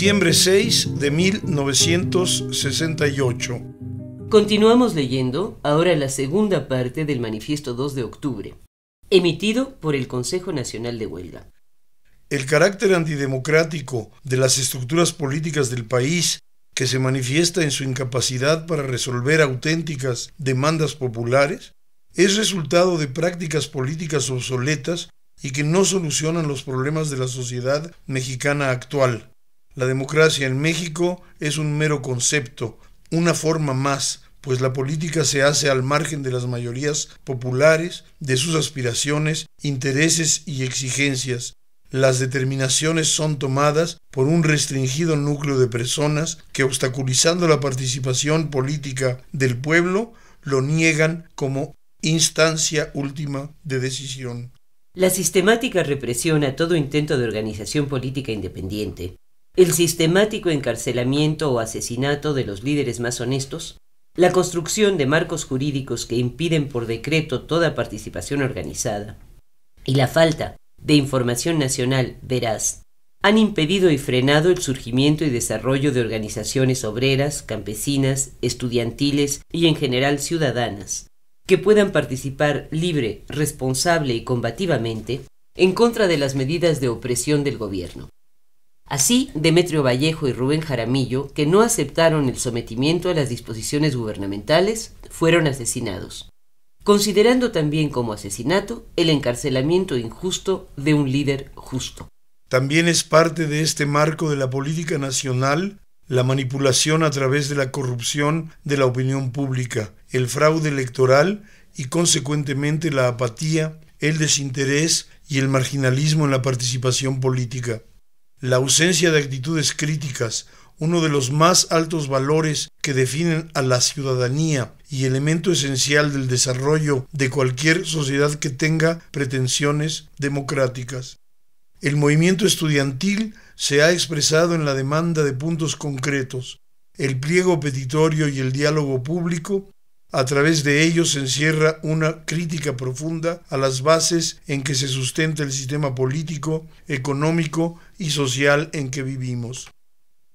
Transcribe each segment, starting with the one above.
diciembre 6 de 1968. Continuamos leyendo ahora la segunda parte del manifiesto 2 de octubre, emitido por el Consejo Nacional de Huelga. El carácter antidemocrático de las estructuras políticas del país, que se manifiesta en su incapacidad para resolver auténticas demandas populares, es resultado de prácticas políticas obsoletas y que no solucionan los problemas de la sociedad mexicana actual. La democracia en México es un mero concepto, una forma más, pues la política se hace al margen de las mayorías populares, de sus aspiraciones, intereses y exigencias. Las determinaciones son tomadas por un restringido núcleo de personas que, obstaculizando la participación política del pueblo, lo niegan como instancia última de decisión. La sistemática represión a todo intento de organización política independiente el sistemático encarcelamiento o asesinato de los líderes más honestos, la construcción de marcos jurídicos que impiden por decreto toda participación organizada y la falta de información nacional veraz han impedido y frenado el surgimiento y desarrollo de organizaciones obreras, campesinas, estudiantiles y en general ciudadanas, que puedan participar libre, responsable y combativamente en contra de las medidas de opresión del gobierno. Así, Demetrio Vallejo y Rubén Jaramillo, que no aceptaron el sometimiento a las disposiciones gubernamentales, fueron asesinados, considerando también como asesinato el encarcelamiento injusto de un líder justo. También es parte de este marco de la política nacional la manipulación a través de la corrupción de la opinión pública, el fraude electoral y consecuentemente la apatía, el desinterés y el marginalismo en la participación política. La ausencia de actitudes críticas, uno de los más altos valores que definen a la ciudadanía y elemento esencial del desarrollo de cualquier sociedad que tenga pretensiones democráticas. El movimiento estudiantil se ha expresado en la demanda de puntos concretos, el pliego petitorio y el diálogo público a través de ellos se encierra una crítica profunda a las bases en que se sustenta el sistema político, económico y social en que vivimos.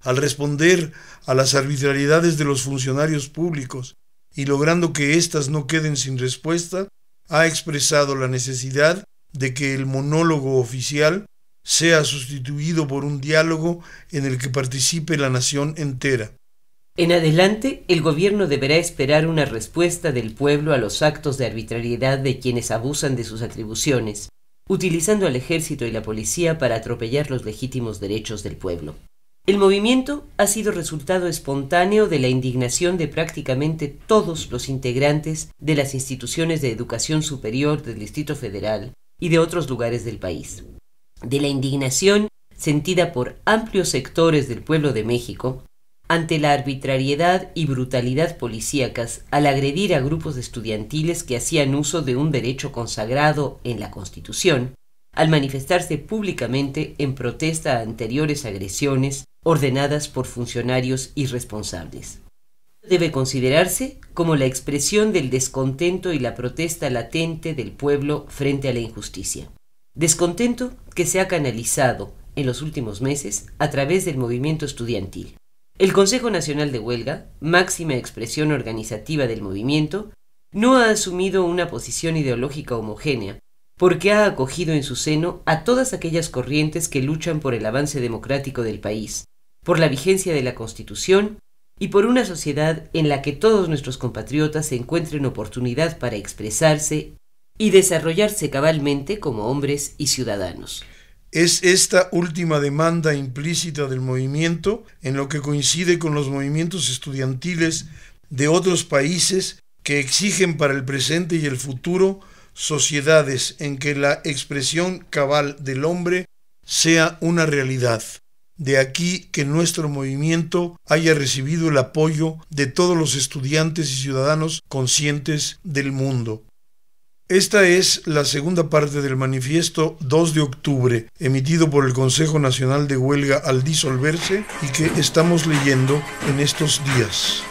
Al responder a las arbitrariedades de los funcionarios públicos y logrando que éstas no queden sin respuesta, ha expresado la necesidad de que el monólogo oficial sea sustituido por un diálogo en el que participe la nación entera. En adelante, el gobierno deberá esperar una respuesta del pueblo a los actos de arbitrariedad de quienes abusan de sus atribuciones, utilizando al ejército y la policía para atropellar los legítimos derechos del pueblo. El movimiento ha sido resultado espontáneo de la indignación de prácticamente todos los integrantes de las instituciones de educación superior del Distrito Federal y de otros lugares del país. De la indignación sentida por amplios sectores del pueblo de México ante la arbitrariedad y brutalidad policíacas al agredir a grupos estudiantiles que hacían uso de un derecho consagrado en la Constitución, al manifestarse públicamente en protesta a anteriores agresiones ordenadas por funcionarios irresponsables. Debe considerarse como la expresión del descontento y la protesta latente del pueblo frente a la injusticia. Descontento que se ha canalizado en los últimos meses a través del movimiento estudiantil. El Consejo Nacional de Huelga, máxima expresión organizativa del movimiento, no ha asumido una posición ideológica homogénea, porque ha acogido en su seno a todas aquellas corrientes que luchan por el avance democrático del país, por la vigencia de la Constitución y por una sociedad en la que todos nuestros compatriotas se encuentren oportunidad para expresarse y desarrollarse cabalmente como hombres y ciudadanos es esta última demanda implícita del movimiento en lo que coincide con los movimientos estudiantiles de otros países que exigen para el presente y el futuro sociedades en que la expresión cabal del hombre sea una realidad. De aquí que nuestro movimiento haya recibido el apoyo de todos los estudiantes y ciudadanos conscientes del mundo. Esta es la segunda parte del manifiesto 2 de octubre, emitido por el Consejo Nacional de Huelga al disolverse y que estamos leyendo en estos días.